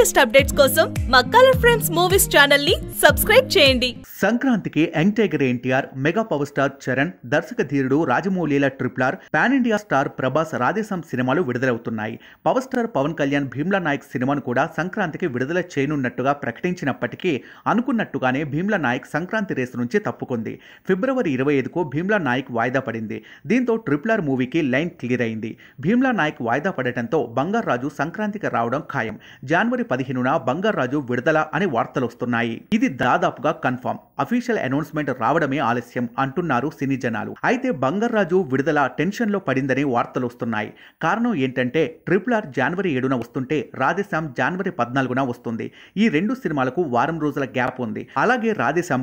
latest updates కోసం మా colour friends movies channel ని సబ్స్క్రైబ్ చేయండి సంక్రాంతికి young tiger NTR mega power star Charan దర్శక ధీరుడు రాజమౌళిల triple R pan India star Prabhas Radhe Shyam సినిమాలు విడుదలవుతున్నాయి పవర్ స్టార్ పవన్ కళ్యాణ్ భీమ్లా నాయక్ సినిమాను కూడా సంక్రాంతికి విడుదల చేయనున్నట్టుగా ప్రకటించినప్పటికీ అనుకున్నట్టుగానే భీమ్లా నాయక్ సంక్రాంతి రేసు నుంచి తప్పుకుంది ఫిబ్రవరి ఇరవై ఐదుకు భీమ్లా నాయక్ వాయిదా పడింది దీంతో ట్రిప్లార్ మూవీకి లైన్ క్లియర్ అయింది భీమ్లా నాయక్ వాయిదా పడటంతో బంగారాజు సంక్రాంతికి రావడం ఖాయం జనవరి పదిహేనున బంగారాజు విడుదల అనే వార్తలొస్తున్నాయి ఇది దాదాపుగా కన్ఫర్మ్ అఫీషియల్ అనౌన్స్మెంట్ రావడమే ఆలస్యం అంటున్నారు సినీ జనాలు అయితే బంగారాజు విడుదల టెన్షన్ లో పడిందని వార్తలొస్తున్నాయి కారణం ఏంటంటే ట్రిపుల్ ఆర్ జనవరి ఏడున వస్తుంటే రాధేశ్యామ్ జనవరి పద్నాలుగున వస్తుంది ఈ రెండు సినిమాలకు వారం రోజుల గ్యాప్ ఉంది అలాగే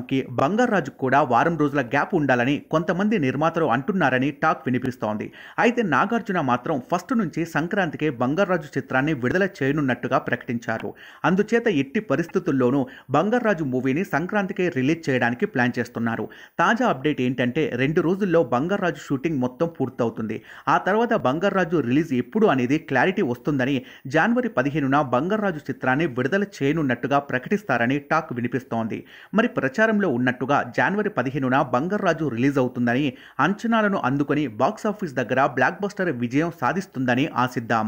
కి బంగారాజు కూడా వారం రోజుల గ్యాప్ ఉండాలని కొంతమంది నిర్మాతలు అంటున్నారని టాక్ వినిపిస్తోంది అయితే నాగార్జున మాత్రం ఫస్ట్ నుంచి సంక్రాంతికే బంగారాజు చిత్రాన్ని విడుదల చేయనున్నట్టుగా ప్రకటించారు చేశారు అందుచేత ఎట్టి పరిస్థితుల్లోనూ బంగారాజు మూవీని సంక్రాంతికే రిలీజ్ చేయడానికి ప్లాన్ చేస్తున్నారు తాజా అప్డేట్ ఏంటంటే రెండు రోజుల్లో బంగారాజు షూటింగ్ మొత్తం పూర్తవుతుంది ఆ తర్వాత బంగారాజు రిలీజ్ ఎప్పుడు అనేది క్లారిటీ వస్తుందని జనవరి పదిహేనున బంగారాజు చిత్రాన్ని విడుదల చేయనున్నట్టుగా ప్రకటిస్తారని టాక్ వినిపిస్తోంది మరి ప్రచారంలో ఉన్నట్టుగా జనవరి పదిహేనున బంగారాజు రిలీజ్ అవుతుందని అంచనాలను అందుకొని బాక్సాఫీస్ దగ్గర బ్లాక్ బస్టర్ విజయం సాధిస్తుందని ఆశిద్దాం